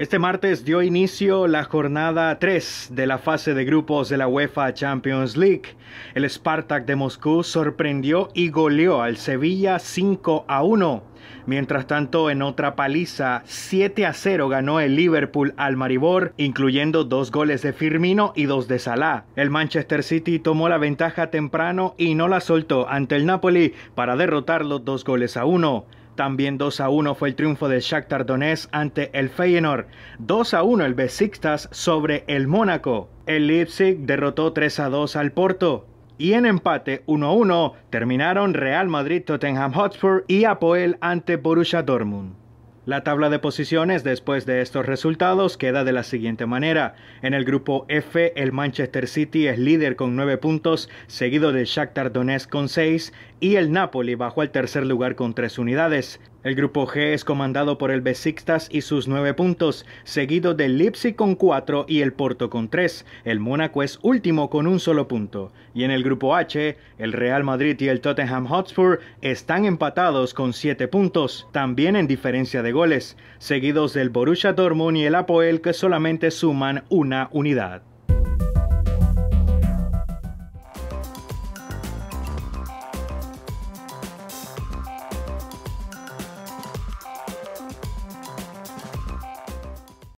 Este martes dio inicio la jornada 3 de la fase de grupos de la UEFA Champions League. El Spartak de Moscú sorprendió y goleó al Sevilla 5 a 1. Mientras tanto, en otra paliza, 7 a 0 ganó el Liverpool al Maribor, incluyendo dos goles de Firmino y dos de Salah. El Manchester City tomó la ventaja temprano y no la soltó ante el Napoli para derrotarlo dos goles a uno. También 2 a 1 fue el triunfo de Shakhtar Donetsk ante el Feyenoord. 2 a 1 el Besiktas sobre el Mónaco. El Leipzig derrotó 3 a 2 al Porto. Y en empate 1 a 1 terminaron Real Madrid, Tottenham Hotspur y Apoel ante Borussia Dortmund. La tabla de posiciones después de estos resultados queda de la siguiente manera. En el grupo F, el Manchester City es líder con nueve puntos, seguido del Shakhtar Donetsk con seis y el Napoli bajó al tercer lugar con tres unidades. El grupo G es comandado por el Besiktas y sus nueve puntos, seguido del Leipzig con cuatro y el Porto con tres. El Mónaco es último con un solo punto. Y en el grupo H, el Real Madrid y el Tottenham Hotspur están empatados con siete puntos, también en diferencia de goles, seguidos del Borussia Dortmund y el Apoel que solamente suman una unidad.